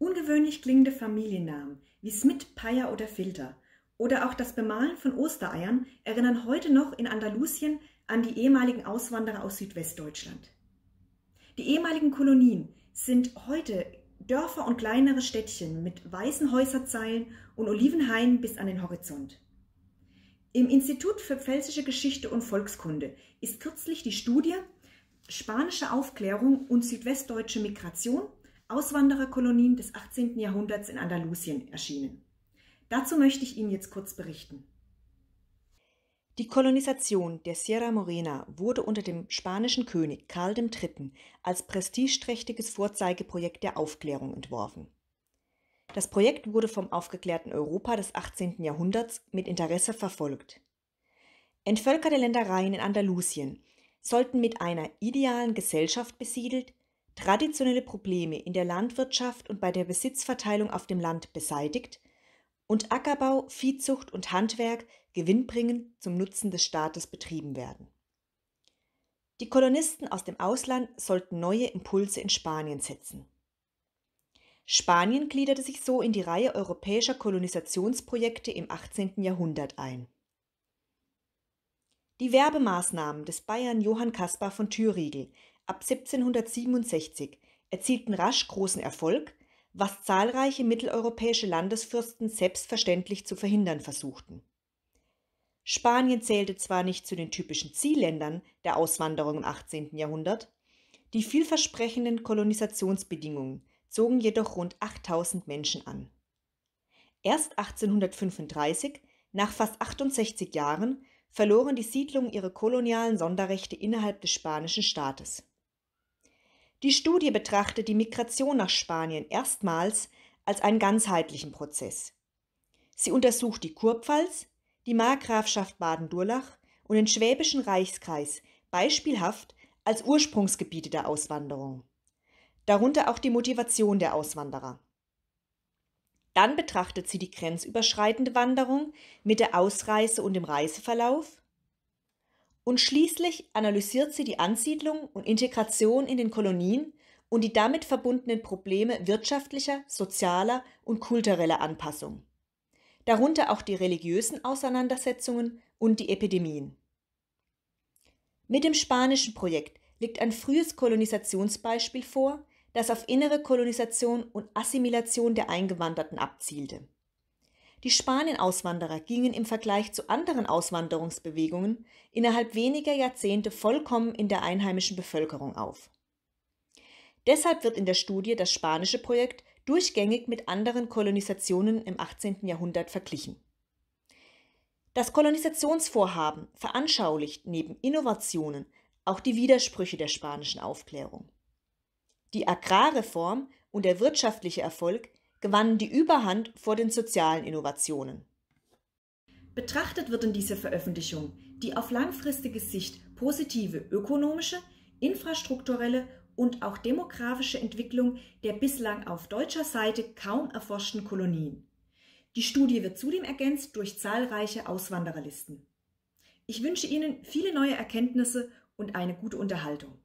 Ungewöhnlich klingende Familiennamen wie Smith, Payer oder Filter oder auch das Bemalen von Ostereiern erinnern heute noch in Andalusien an die ehemaligen Auswanderer aus Südwestdeutschland. Die ehemaligen Kolonien sind heute Dörfer und kleinere Städtchen mit weißen Häuserzeilen und Olivenhainen bis an den Horizont. Im Institut für Pfälzische Geschichte und Volkskunde ist kürzlich die Studie Spanische Aufklärung und südwestdeutsche Migration Auswandererkolonien des 18. Jahrhunderts in Andalusien erschienen. Dazu möchte ich Ihnen jetzt kurz berichten. Die Kolonisation der Sierra Morena wurde unter dem spanischen König Karl III. als prestigeträchtiges Vorzeigeprojekt der Aufklärung entworfen. Das Projekt wurde vom aufgeklärten Europa des 18. Jahrhunderts mit Interesse verfolgt. Entvölkerte Ländereien in Andalusien sollten mit einer idealen Gesellschaft besiedelt, traditionelle Probleme in der Landwirtschaft und bei der Besitzverteilung auf dem Land beseitigt und Ackerbau, Viehzucht und Handwerk gewinnbringend zum Nutzen des Staates betrieben werden. Die Kolonisten aus dem Ausland sollten neue Impulse in Spanien setzen. Spanien gliederte sich so in die Reihe europäischer Kolonisationsprojekte im 18. Jahrhundert ein. Die Werbemaßnahmen des Bayern Johann Caspar von Thüriegel ab 1767 erzielten rasch großen Erfolg, was zahlreiche mitteleuropäische Landesfürsten selbstverständlich zu verhindern versuchten. Spanien zählte zwar nicht zu den typischen Zielländern der Auswanderung im 18. Jahrhundert, die vielversprechenden Kolonisationsbedingungen zogen jedoch rund 8000 Menschen an. Erst 1835, nach fast 68 Jahren, verloren die Siedlungen ihre kolonialen Sonderrechte innerhalb des spanischen Staates. Die Studie betrachtet die Migration nach Spanien erstmals als einen ganzheitlichen Prozess. Sie untersucht die Kurpfalz, die Markgrafschaft Baden-Durlach und den Schwäbischen Reichskreis beispielhaft als Ursprungsgebiete der Auswanderung, darunter auch die Motivation der Auswanderer. Dann betrachtet sie die grenzüberschreitende Wanderung mit der Ausreise und dem Reiseverlauf und schließlich analysiert sie die Ansiedlung und Integration in den Kolonien und die damit verbundenen Probleme wirtschaftlicher, sozialer und kultureller Anpassung. Darunter auch die religiösen Auseinandersetzungen und die Epidemien. Mit dem spanischen Projekt liegt ein frühes Kolonisationsbeispiel vor, das auf innere Kolonisation und Assimilation der Eingewanderten abzielte. Die Spanien-Auswanderer gingen im Vergleich zu anderen Auswanderungsbewegungen innerhalb weniger Jahrzehnte vollkommen in der einheimischen Bevölkerung auf. Deshalb wird in der Studie das spanische Projekt durchgängig mit anderen Kolonisationen im 18. Jahrhundert verglichen. Das Kolonisationsvorhaben veranschaulicht neben Innovationen auch die Widersprüche der spanischen Aufklärung. Die Agrarreform und der wirtschaftliche Erfolg gewannen die Überhand vor den sozialen Innovationen. Betrachtet wird in dieser Veröffentlichung die auf langfristige Sicht positive ökonomische, infrastrukturelle und auch demografische Entwicklung der bislang auf deutscher Seite kaum erforschten Kolonien. Die Studie wird zudem ergänzt durch zahlreiche Auswandererlisten. Ich wünsche Ihnen viele neue Erkenntnisse und eine gute Unterhaltung.